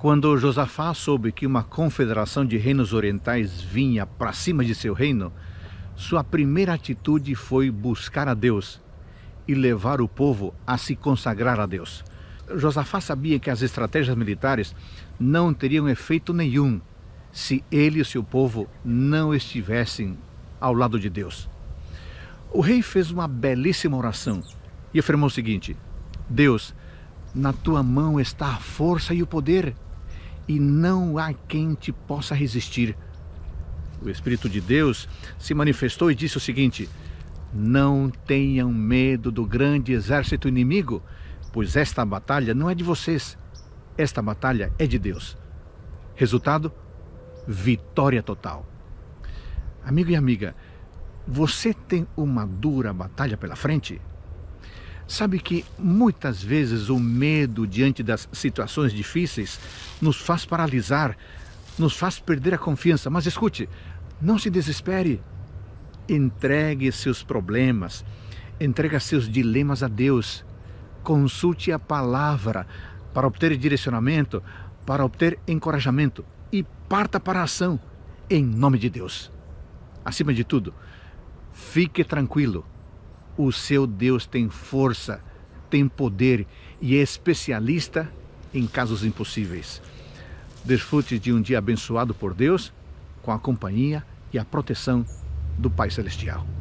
Quando Josafá soube que uma confederação de reinos orientais vinha para cima de seu reino, sua primeira atitude foi buscar a Deus e levar o povo a se consagrar a Deus. Josafá sabia que as estratégias militares não teriam efeito nenhum se ele e seu povo não estivessem ao lado de Deus. O rei fez uma belíssima oração e afirmou o seguinte: Deus, na tua mão está a força e o poder e não há quem te possa resistir. O Espírito de Deus se manifestou e disse o seguinte: Não tenham medo do grande exército inimigo, pois esta batalha não é de vocês, esta batalha é de Deus. Resultado: vitória total. Amigo e amiga, você tem uma dura batalha pela frente? Sabe que muitas vezes o medo diante das situações difíceis nos faz paralisar, nos faz perder a confiança. Mas escute, não se desespere. Entregue seus problemas, entregue seus dilemas a Deus. Consulte a palavra para obter direcionamento, para obter encorajamento e parta para a ação em nome de Deus. Acima de tudo, fique tranquilo o seu Deus tem força, tem poder e é especialista em casos impossíveis. Desfrute de um dia abençoado por Deus, com a companhia e a proteção do Pai Celestial.